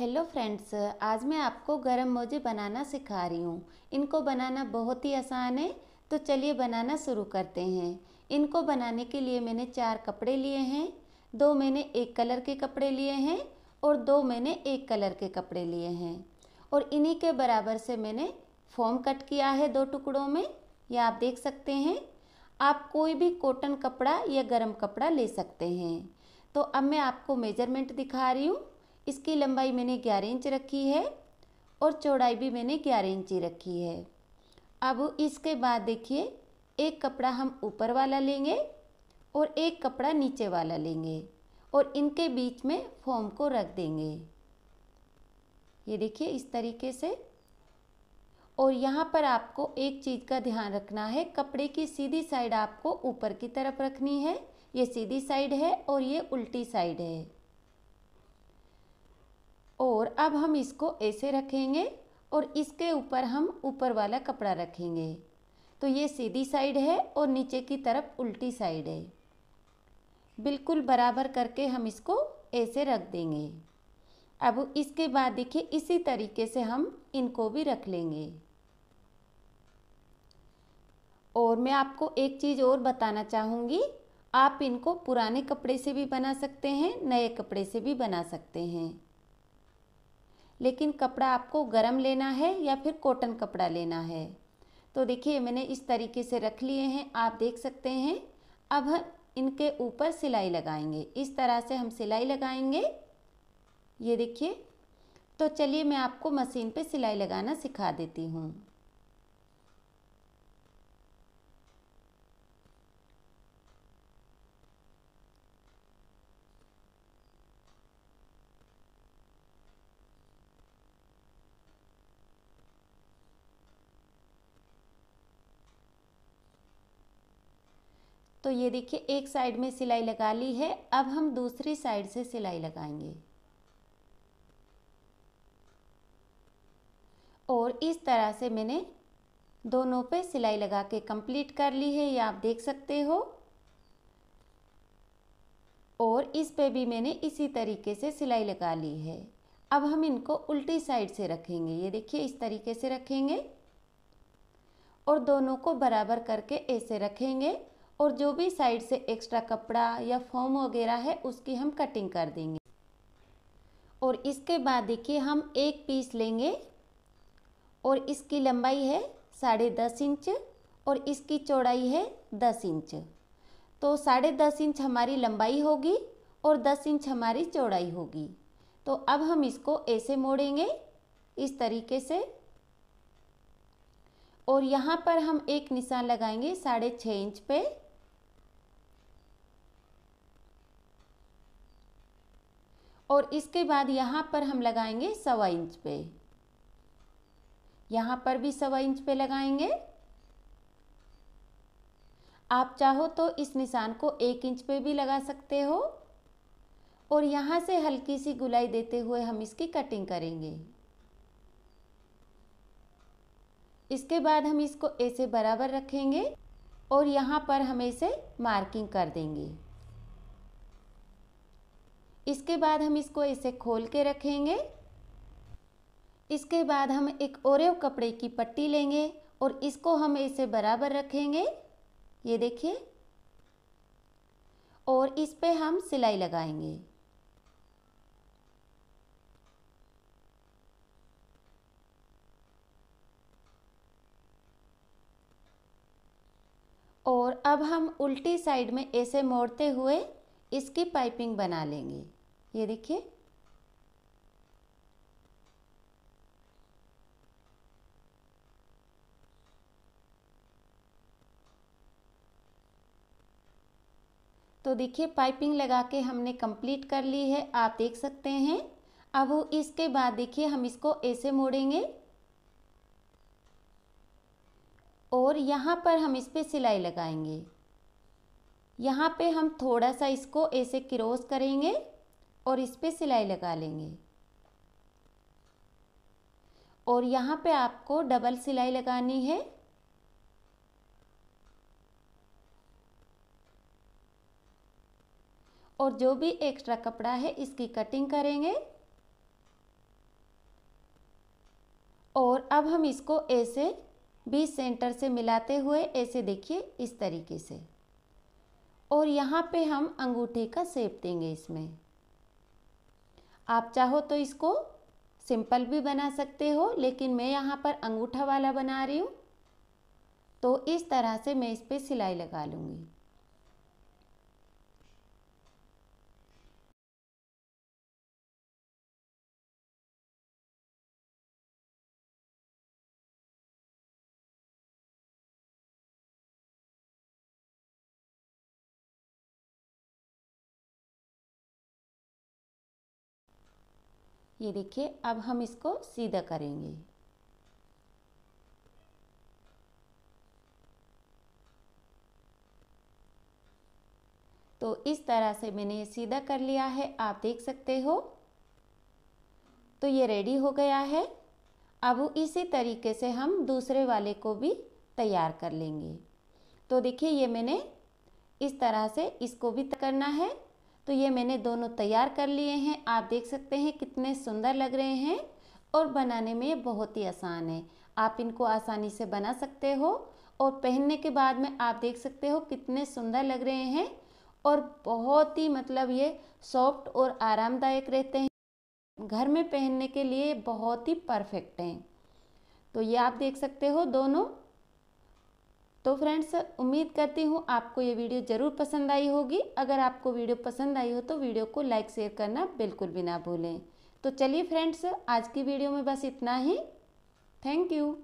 hello friends आज मैं आपको गरम मोजे बनाना सिखा रही हूँ इनको बनाना बहुत ही आसान है तो चलिए बनाना शुरू करते हैं इनको बनाने के लिए मैंने चार कपड़े लिए हैं दो मैंने एक कलर के कपड़े लिए हैं और दो मैंने एक कलर के कपड़े लिए हैं और इन्हीं के बराबर से मैंने फॉर्म कट किया है दो टुकड़ों में या आप देख सकते हैं आप कोई भी कॉटन कपड़ा या गर्म कपड़ा ले सकते हैं तो अब मैं आपको मेजरमेंट दिखा रही हूँ इसकी लंबाई मैंने ग्यारह इंच रखी है और चौड़ाई भी मैंने ग्यारह इंच रखी है अब इसके बाद देखिए एक कपड़ा हम ऊपर वाला लेंगे और एक कपड़ा नीचे वाला लेंगे और इनके बीच में फॉर्म को रख देंगे ये देखिए इस तरीके से और यहाँ पर आपको एक चीज़ का ध्यान रखना है कपड़े की सीधी साइड आपको ऊपर की तरफ रखनी है ये सीधी साइड है और ये उल्टी साइड है और अब हम इसको ऐसे रखेंगे और इसके ऊपर हम ऊपर वाला कपड़ा रखेंगे तो ये सीधी साइड है और नीचे की तरफ उल्टी साइड है बिल्कुल बराबर करके हम इसको ऐसे रख देंगे अब इसके बाद देखिए इसी तरीके से हम इनको भी रख लेंगे और मैं आपको एक चीज़ और बताना चाहूँगी आप इनको पुराने कपड़े से भी बना सकते हैं नए कपड़े से भी बना सकते हैं लेकिन कपड़ा आपको गर्म लेना है या फिर कॉटन कपड़ा लेना है तो देखिए मैंने इस तरीके से रख लिए हैं आप देख सकते हैं अब हम इनके ऊपर सिलाई लगाएंगे इस तरह से हम सिलाई लगाएंगे ये देखिए तो चलिए मैं आपको मशीन पे सिलाई लगाना सिखा देती हूँ तो ये देखिए एक साइड में सिलाई लगा ली है अब हम दूसरी साइड से सिलाई लगाएंगे और इस तरह से मैंने दोनों पे सिलाई लगा के कंप्लीट कर ली है ये आप देख सकते हो और इस पे भी मैंने इसी तरीके से सिलाई लगा ली है अब हम इनको उल्टी साइड से रखेंगे ये देखिए इस तरीके से रखेंगे और दोनों को बराबर करके ऐसे रखेंगे और जो भी साइड से एक्स्ट्रा कपड़ा या फॉर्म वगैरह है उसकी हम कटिंग कर देंगे और इसके बाद देखिए हम एक पीस लेंगे और इसकी लंबाई है साढ़े दस इंच और इसकी चौड़ाई है दस इंच तो साढ़े दस इंच हमारी लंबाई होगी और दस इंच हमारी चौड़ाई होगी तो अब हम इसको ऐसे मोड़ेंगे इस तरीके से और यहाँ पर हम एक निशान लगाएंगे साढ़े छः इंच पे और इसके बाद यहाँ पर हम लगाएंगे सवा इंच पे यहाँ पर भी सवा इंच पे लगाएंगे आप चाहो तो इस निशान को एक इंच पे भी लगा सकते हो और यहाँ से हल्की सी गुलाई देते हुए हम इसकी कटिंग करेंगे इसके बाद हम इसको ऐसे बराबर रखेंगे और यहाँ पर हम इसे मार्किंग कर देंगे इसके बाद हम इसको इसे खोल के रखेंगे इसके बाद हम एक ओरेव कपड़े की पट्टी लेंगे और इसको हम इसे बराबर रखेंगे ये देखिए और इस पे हम सिलाई लगाएंगे और अब हम उल्टी साइड में ऐसे मोड़ते हुए इसकी पाइपिंग बना लेंगे ये देखिए तो देखिए पाइपिंग लगा के हमने कंप्लीट कर ली है आप देख सकते हैं अब इसके बाद देखिए हम इसको ऐसे मोड़ेंगे और यहाँ पर हम इस पर सिलाई लगाएंगे यहाँ पे हम थोड़ा सा इसको ऐसे क्रॉस करेंगे और इस पर सिलाई लगा लेंगे और यहाँ पे आपको डबल सिलाई लगानी है और जो भी एक्स्ट्रा कपड़ा है इसकी कटिंग करेंगे और अब हम इसको ऐसे बीस सेंटर से मिलाते हुए ऐसे देखिए इस तरीके से और यहाँ पे हम अंगूठे का सेप देंगे इसमें आप चाहो तो इसको सिंपल भी बना सकते हो लेकिन मैं यहाँ पर अंगूठा वाला बना रही हूँ तो इस तरह से मैं इस पर सिलाई लगा लूँगी ये देखिए अब हम इसको सीधा करेंगे तो इस तरह से मैंने ये सीधा कर लिया है आप देख सकते हो तो ये रेडी हो गया है अब इसी तरीके से हम दूसरे वाले को भी तैयार कर लेंगे तो देखिए ये मैंने इस तरह से इसको भी करना है तो ये मैंने दोनों तैयार कर लिए हैं आप देख सकते हैं कितने सुंदर लग रहे हैं और बनाने में बहुत ही आसान है आप इनको आसानी से बना सकते हो और पहनने के बाद में आप देख सकते हो कितने सुंदर लग रहे हैं और बहुत ही मतलब ये सॉफ्ट और आरामदायक रहते हैं घर में पहनने के लिए बहुत ही परफेक्ट हैं तो ये आप देख सकते हो दोनों तो फ्रेंड्स उम्मीद करती हूँ आपको ये वीडियो ज़रूर पसंद आई होगी अगर आपको वीडियो पसंद आई हो तो वीडियो को लाइक शेयर करना बिल्कुल भी ना भूलें तो चलिए फ्रेंड्स आज की वीडियो में बस इतना ही थैंक यू